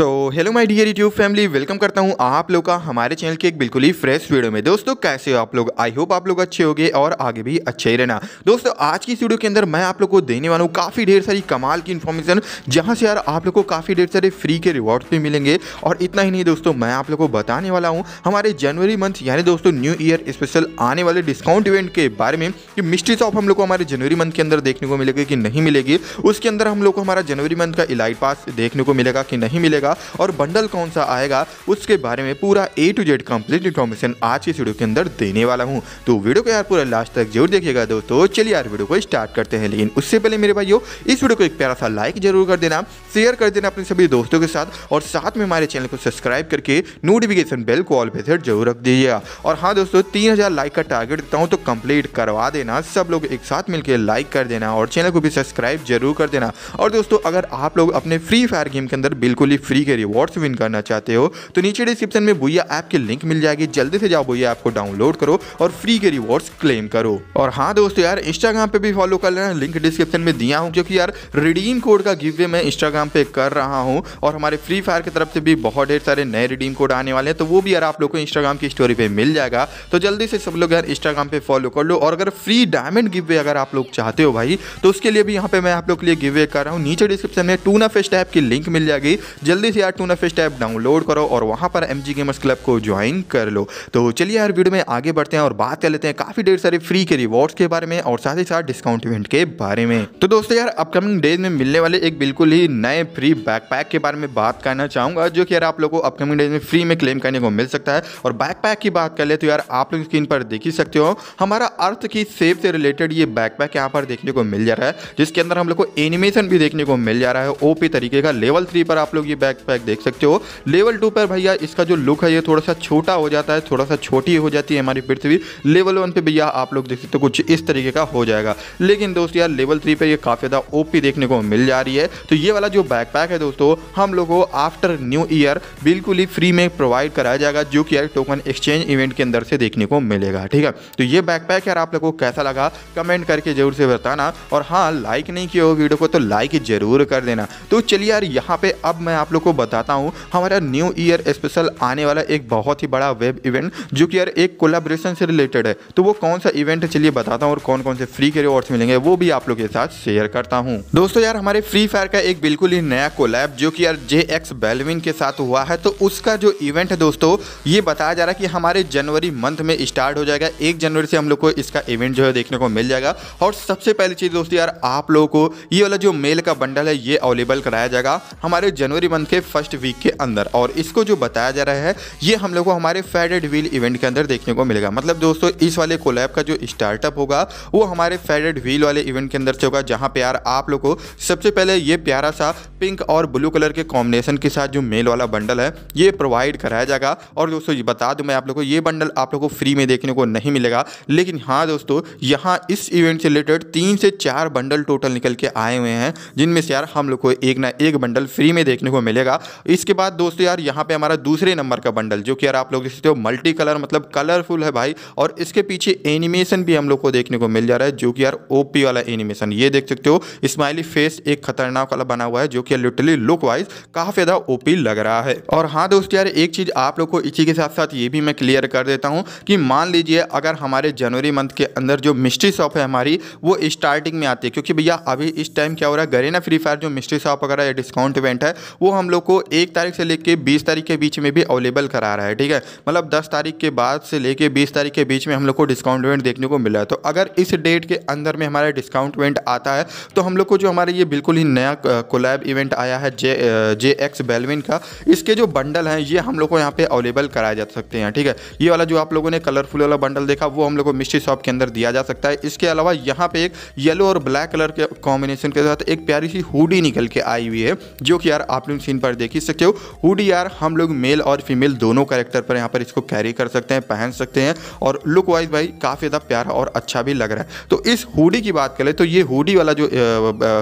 so hello my dear YouTube family welcome करता हूँ आप लोग का हमारे चैनल के एक बिल्कुल ही फ्रेश वीडियो में दोस्तों कैसे हो आप लोग आई होप आप लोग अच्छे होंगे और आगे भी अच्छे ही रहना दोस्तों आज की इस वीडियो के अंदर मैं आप लोग को देने वाला हूँ काफ़ी ढेर सारी कमाल की इन्फॉर्मेशन जहाँ से यार आप लोग को काफ़ी ढेर सारे फ्री के रिवॉर्ड्स भी मिलेंगे और इतना ही नहीं दोस्तों मैं आप लोग को बताने वाला हूँ हमारे जनवरी मंथ यानी दोस्तों न्यू ईयर स्पेशल आने वाले डिस्काउंट इवेंट के बारे में कि मिस्ट्री शॉप हम लोग को हमारे जनवरी मंथ के अंदर देखने को मिलेगी कि नहीं मिलेगी उसके अंदर हम लोग को हमारा जनवरी मंथ का इलाइट पास देखने को मिलेगा कि नहीं मिलेगा आएगा और बंडल कौन सा आएगा उसके बारे में पूरा A to Z complete information आज की वीडियो के अंदर देने वाला हूँ तो वीडियो को यार पूरा लास्ट तक जरूर देखिएगा दोस्तों चलिए यार वीडियो को स्टार्ट करते हैं लेकिन उससे पहले मेरे भाइयों इस वीडियो को एक प्यारा सा लाइक जरूर कर देना शेयर कर देना अपने सभी दोस्तों के साथ और साथ में हमारे चैनल को सब्सक्राइब करके नोटिफिकेशन बेल को ऑल पे सेट जरूर रख दीजिएगा और हाँ दोस्तों तीन हजार लाइक का टारगेट देता हूँ तो कंप्लीट करवा देना सब लोग एक साथ मिलकर लाइक कर देना और चैनल को भी सब्सक्राइब जरूर कर देना और दोस्तों अगर आप लोग अपने फ्री फायर गेम के अंदर बिल्कुल ही फ्री फ्री के रिवॉर्ड्स विन करना चाहते हो तो नीचे डिस्क्रिप्शन में भूया ऐप की लिंक मिल जाएगी जल्दी से जाओ भूया ऐप को डाउनलोड करो और फ्री के रिवॉर्ड्स क्लेम करो और हाँ दोस्तों यार इंस्टाग्राम पे भी फॉलो कर लेना लिंक डिस्क्रिप्शन में दिया हूँ क्योंकि यार रिडीम कोड का गिव वे मैं इंस्टाग्राम पे कर रहा हूँ और हमारे फ्री फायर की तरफ से भी बहुत ढेर सारे नए रिडीम कोड आने वाले हैं तो वो भी यार आप लोग को इंस्टाग्राम की स्टोरी पर मिल जाएगा तो जल्दी से सब लोग यार इंस्टाग्राम पे फॉलो कर लो और अगर फ्री डायमंड गिव वे अगर आप लोग चाहते हो भाई तो उसके लिए भी यहाँ पे मैं आप लोग के लिए गिव वे कर रहा हूँ नीचे डिस्क्रिप्शन में टूना फेस्ट ऐप की लिंक मिल जाएगी जल्दी जल्दी से यार टूना फिश ऐप डाउनलोड करो और वहाँ पर एम जी गेमर्स क्लब को ज्वाइन कर लो तो चलिए यार वीडियो में आगे बढ़ते हैं और बात कर लेते हैं काफ़ी ढेर सारे फ्री के रिवॉर्ड्स के बारे में और साथ ही साथ डिस्काउंट इवेंट के बारे में तो दोस्तों यार अपकमिंग डेज में मिलने वाले एक बिल्कुल ही नए फ्री बैकपैक के बारे में बात करना चाहूँगा जो कि यार आप लोग को अपकमिंग डेज में फ्री में क्लेम करने को मिल सकता है और बैकपैक की बात कर ले तो यार आप लोग स्क्रीन पर देख ही सकते हो हमारा अर्थ की सेब से रिलेटेड ये बैकपैक यहाँ पर देखने को मिल जा रहा है जिसके अंदर हम लोग को एनिमेशन भी देखने को मिल जा रहा है ओपी तरीके का लेवल थ्री पर आप लोग ये बैक बैक पैक देख सकते हो लेवल टू पर भैया इसका जो लुक है ये थोड़ा सा छोटा हो जाता है थोड़ा सा छोटी हो जाती है हमारी पृथ्वी लेवल वन पे भैया आप लोग देख सकते हो कुछ इस तरीके का हो जाएगा लेकिन दोस्त यार लेवल थ्री पर यह काफ़ी ज़्यादा ओपी देखने को मिल जा रही है तो ये वाला जो बैक पैक है दोस्तों हम लोग को आफ्टर न्यू ईयर बिल्कुल ही फ्री में प्रोवाइड कराया जाएगा जो कि यार टोकन एक्सचेंज इवेंट के अंदर से देखने को मिलेगा ठीक है तो ये बैक पैक यार आप लोग को कैसा लगा कमेंट करके जरूर से बताना और हाँ लाइक नहीं किया हो वीडियो को तो लाइक जरूर कर देना तो चलिए यार यहाँ पे अब मैं आप लोग लोग को बताता हूँ हमारा न्यू ईयर स्पेशल आने वाला एक बहुत ही बड़ा वेब इवेंट जो कि यार एक कोलाब्रेशन से रिलेटेड है तो वो कौन सा इवेंट है चलिए बताता हूँ और कौन कौन से फ्री के रिवॉर्ड्स मिलेंगे वो भी आप लोग के साथ शेयर करता हूँ दोस्तों यार हमारे फ्री फायर का एक बिल्कुल ही नया कोलैब जो कि यार जे एक्स बेलविन के साथ हुआ है तो उसका जो इवेंट है दोस्तों ये बताया जा रहा है कि हमारे जनवरी मंथ में स्टार्ट हो जाएगा एक जनवरी से हम लोग को इसका इवेंट जो है देखने को मिल जाएगा और सबसे पहली चीज़ दोस्तों यार आप लोगों को ये वाला जो मेल का बंडल है ये अवेलेबल कराया जाएगा हमारे जनवरी मंथ के फर्स्ट वीक के अंदर और इसको जो बताया जा रहा है ये हम लोग को हमारे फेडेड व्हील इवेंट के अंदर देखने को मिलेगा मतलब दोस्तों इस वाले कोलैब का जो स्टार्टअप होगा वो हमारे फेडेड व्हील वाले इवेंट के अंदर से होगा जहाँ पे यार आप लोग को सबसे पहले ये प्यारा सा पिंक और ब्लू कलर के कॉम्बिनेशन के साथ जो मेल वाला बंडल है ये प्रोवाइड कराया जाएगा और दोस्तों ये बता दूँ मैं आप लोग को ये बंडल आप लोग को फ्री में देखने को नहीं मिलेगा लेकिन हाँ दोस्तों यहाँ इस इवेंट से रिलेटेड तीन से चार बंडल टोटल निकल के आए हुए हैं जिनमें से यार हम लोग को एक ना एक बंडल फ्री में देखने को मिलेगा मिलेगा इसके बाद दोस्तों यार यहाँ पे हमारा दूसरे नंबर का बंडल जो कि यार आप लोग देख सकते हो मल्टी कलर मतलब कलरफुल है भाई और इसके पीछे एनिमेशन भी हम लोग को देखने को मिल जा रहा है जो कि यार ओपी वाला एनिमेशन ये देख सकते हो स्माइली फेस एक खतरनाक वाला बना हुआ है जो कि लिटरली लुक वाइज काफ़ी ज़्यादा ओपी लग रहा है और हाँ दोस्तों यार एक चीज़ आप लोग को इसी के साथ साथ ये भी मैं क्लियर कर देता हूँ कि मान लीजिए अगर हमारे जनवरी मंथ के अंदर जो मिस्ट्री शॉप है हमारी वो स्टार्टिंग में आती है क्योंकि भैया अभी इस टाइम क्या हो रहा है गरेना फ्री फायर जो मिस्ट्री शॉप वगैरह या डिस्काउंट इवेंट है वो हम लोग को एक तारीख से लेकर बीस तारीख के बीच में भी अवेलेबल करा रहा है ठीक है मतलब दस तारीख के बाद से लेकर बीस तारीख के बीच में हम लोग को डिस्काउंट इवेंट देखने को मिला है तो अगर इस डेट के अंदर में हमारा डिस्काउंट आता है तो हम लोग को जो हमारा ये बिल्कुल ही नया कोलैब इवेंट आया है जे जे एक्स बेलविन का इसके जो बंडल हैं ये हम लोग को यहाँ पे अवेलेबल कराए जा सकते हैं ठीक है ये वाला जो आप लोगों ने कलरफुल वाला बंडल देखा वो हम लोग को मिस्ट्री शॉप के अंदर दिया जा सकता है इसके अलावा यहाँ पे एक येलो और ब्लैक कलर के कॉम्बिनेशन के साथ एक प्यारी सी हुडी निकल के आई हुई है जो कि यार आपने सीन पर देख ही सकते हो हुडी यार हम लोग मेल और फीमेल दोनों कैरेक्टर पर यहाँ पर इसको कैरी कर सकते हैं पहन सकते हैं और लुक वाइज भाई काफ़ी ज़्यादा प्यारा और अच्छा भी लग रहा है तो इस हुडी की बात करें तो ये हुडी वाला जो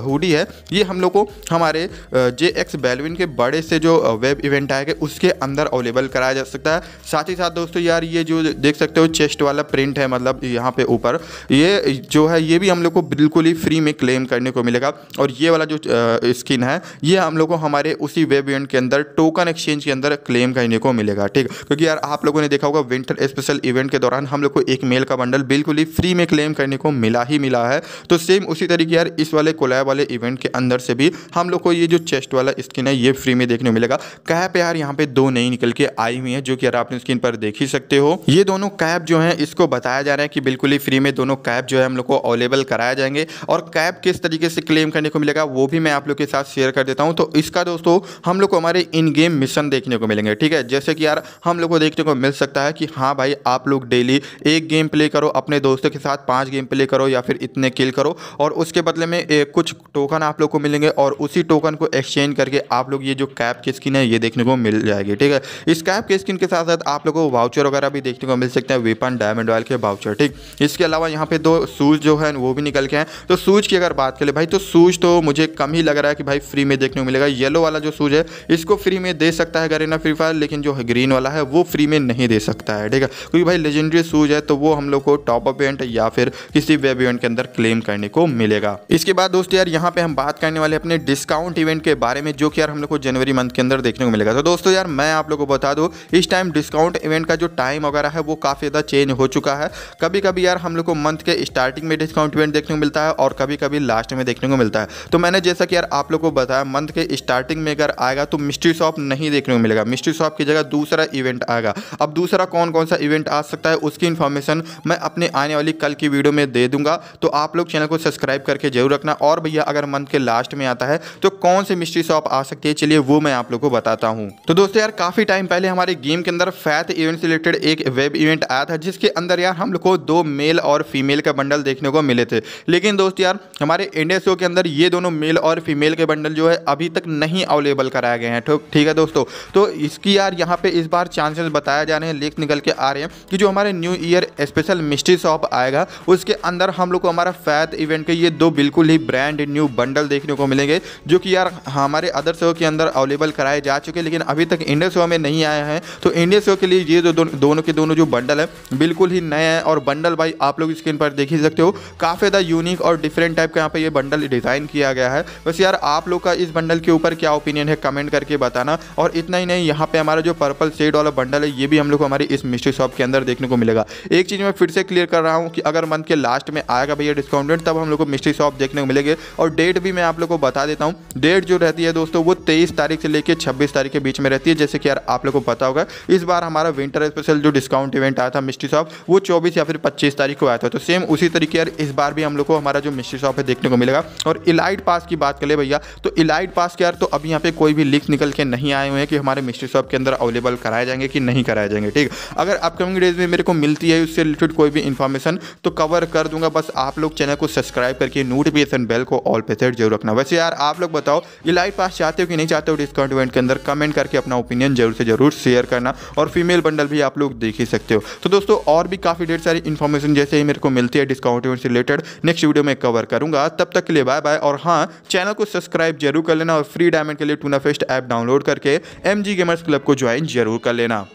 हुडी है ये हम लोग को हमारे जे एक्स बेलविन के बड़े से जो वेब इवेंट आएगा उसके अंदर अवेलेबल कराया जा सकता है साथ ही साथ दोस्तों यार ये जो देख सकते हो चेस्ट वाला प्रिंट है मतलब यहाँ पे ऊपर ये जो है ये भी हम लोग को बिल्कुल ही फ्री में क्लेम करने को मिलेगा और ये वाला जो स्किन है ये हम लोग को हमारे उसी वेब इवेंट के अंदर टोकन एक्सचेंज के अंदर क्लेम करने को मिलेगा ठीक क्योंकि यार आप लोगों ने देखा होगा विंटर स्पेशल इवेंट के दौरान हम लोग को एक मेल का बंडल बिल्कुल ही फ्री में क्लेम करने को मिला ही मिला है तो सेम उसी तरीके यार इस वाले कोलैब वाले इवेंट के अंदर से भी हम लोग को ये जो चेस्ट वाला स्किन है ये फ्री में देखने को मिलेगा कैप यार यहाँ पे दो नई निकल के आई हुई है जो कि यार आपने स्क्रीन पर देख ही सकते हो ये दोनों कैप जो है इसको बताया जा रहा है कि बिल्कुल ही फ्री में दोनों कैप जो है हम लोग को अवेलेबल कराया जाएंगे और कैप किस तरीके से क्लेम करने को मिलेगा वो भी मैं आप लोग के साथ शेयर कर देता हूँ तो इसका दोस्तों हम लोग को हमारे इन गेम मिशन देखने को मिलेंगे ठीक है जैसे कि यार हम लोग को देखने को मिल सकता है कि हाँ भाई आप लोग डेली एक गेम प्ले करो अपने दोस्तों के साथ पाँच गेम प्ले करो या फिर इतने किल करो और उसके बदले में कुछ टोकन आप लोग को मिलेंगे और उसी टोकन को एक्सचेंज करके आप लोग ये जो कैप की स्किन है ये देखने को मिल जाएगी ठीक है इस कैप की स्किन के साथ साथ आप लोग को वाउचर वगैरह भी देखने को मिल सकते हैं वेपन डायमंड ऑयल के वाउचर ठीक इसके अलावा यहाँ पे दो सूज जो है वो भी निकल के हैं तो सूज की अगर बात करें भाई तो सूज तो मुझे कम ही लग रहा है कि भाई फ्री में देखने को मिलेगा येलो वाला जो शूज़ है इसको फ्री में दे सकता है गरेना फ्री फायर लेकिन जो ग्रीन वाला है वो फ्री में नहीं दे सकता है ठीक है क्योंकि भाई लेजेंडरी शूज़ है तो वो हम लोग को टॉप अप इवेंट या फिर किसी वेब इवेंट के अंदर क्लेम करने को मिलेगा इसके बाद दोस्त यार यहाँ पे हम बात करने वाले अपने डिस्काउंट इवेंट के बारे में जो कि यार हम लोग को जनवरी मंथ के अंदर देखने को मिलेगा तो दोस्तों यार मैं आप लोग को बता दूँ इस टाइम डिस्काउंट इवेंट का जो टाइम वगैरह है वो काफ़ी ज़्यादा चेंज हो चुका है कभी कभी यार हम लोग को मंथ के स्टार्टिंग में डिस्काउंट इवेंट देखने को मिलता है और कभी कभी लास्ट में देखने को मिलता है तो मैंने जैसा कि यार आप लोग को बताया मंथ के स्टार्टिंग में अगर अंदर आएगा तो मिस्ट्री शॉप नहीं देखने को मिलेगा मिस्ट्री शॉप की जगह दूसरा इवेंट आएगा अब दूसरा कौन कौन सा इवेंट आ सकता है उसकी इन्फॉर्मेशन मैं अपने आने वाली कल की वीडियो में दे दूंगा तो आप लोग चैनल को सब्सक्राइब करके जरूर रखना और भैया अगर मंथ के लास्ट में आता है तो कौन सी मिस्ट्री शॉप आ सकती है चलिए वो मैं आप लोग को बताता हूँ तो दोस्तों यार काफ़ी टाइम पहले हमारे गेम के अंदर फैथ इवेंट से रिलेटेड एक वेब इवेंट आया था जिसके अंदर यार हम लोग को दो मेल और फीमेल का बंडल देखने को मिले थे लेकिन दोस्त यार हमारे इंडिया शो के अंदर ये दोनों मेल और फीमेल के बंडल जो है अभी तक नहीं अवेलेबल अवेलेबल कराया गया है ठीक है दोस्तों तो इसकी यार यहाँ पे इस बार चांसेस बताया जा रहे हैं लेख निकल के आ रहे हैं कि जो हमारे new year special mystery shop आएगा उसके अंदर हम लोग को हमारा फैद इवेंट के ये दो बिल्कुल ही ब्रांड न्यू बंडल देखने को मिलेंगे जो कि यार हमारे अदर शो के अंदर अवेलेबल कराए जा चुके लेकिन अभी तक इंडिया शो में नहीं आया है तो इंडिया शो के लिए ये जो दोनों के दोनों जो बंडल है बिल्कुल ही नए हैं और बंडल भाई आप लोग स्क्रीन पर देख ही सकते हो काफ़ी ज़्यादा यूनिक और डिफरेंट टाइप का यहाँ पर ये बंडल डिज़ाइन किया गया है बस यार आप लोग का इस बंडल के ऊपर क्या ओपिनियन है कमेंट करके बताना और इतना ही नहीं यहाँ पे हमारा जो पर्पल सेड वाला बंडल है ये भी हम लोग को हमारी इस मिस्ट्री शॉप के अंदर देखने को मिलेगा एक चीज़ मैं फिर से क्लियर कर रहा हूँ कि अगर मंथ के लास्ट में आएगा भैया डिस्काउंटेड तब हम लोग को मिस्ट्री शॉप देखने को मिलेगी और डेट भी मैं आप लोग को बता देता हूँ डेट जो रहती है दोस्तों वो तेईस तारीख से लेकर छब्बीस तारीख के बीच में रहती है जैसे कि यार आप लोग को पता होगा इस बार हमारा विंटर स्पेशल जो डिस्काउंट इवेंट आया था मिस्ट्री शॉप वो चौबीस या फिर पच्चीस तारीख को आया था तो सेम उसी तरीके यार इस बार भी हम लोग को हमारा जो मिस्ट्री शॉप है देखने को मिलेगा और इलाइट पास की बात करें भैया तो इलाइट पास के यार तो अभी यहाँ पे कोई भी लिख निकल के नहीं आए हुए हैं कि हमारे मिस्ट्री शॉप के अंदर अवेलेबल कराए जाएंगे कि नहीं कराए जाएंगे ठीक अगर अपकमिंग डेज में मेरे को मिलती है उससे रिलेटेड कोई भी इन्फॉर्मेशन तो कवर कर दूंगा बस आप लोग चैनल को सब्सक्राइब करके नोटिफिकेशन बेल को ऑल पे सेट जरूर रखना वैसे यार आप लोग बताओ ये लाइट पास चाहते हो कि नहीं चाहते हो डिस्काउंट इवेंट के अंदर कमेंट करके अपना ओपिनियन जरूर से जरूर शेयर करना और फीमेल बंडल भी आप लोग देख ही सकते हो तो दोस्तों और भी काफ़ी ढेर सारी इन्फॉर्मेशन जैसे ही मेरे को मिलती है डिस्काउंट इवेंट से रिलेटेड नेक्स्ट वीडियो में कवर करूँगा तब तक के लिए बाय बाय और हाँ चैनल को सब्सक्राइब जरूर कर लेना और फ्री डायमंड के लिए गुना फेस्ट ऐप डाउनलोड करके एम जी गेमर्स क्लब को ज्वाइन जरूर कर लेना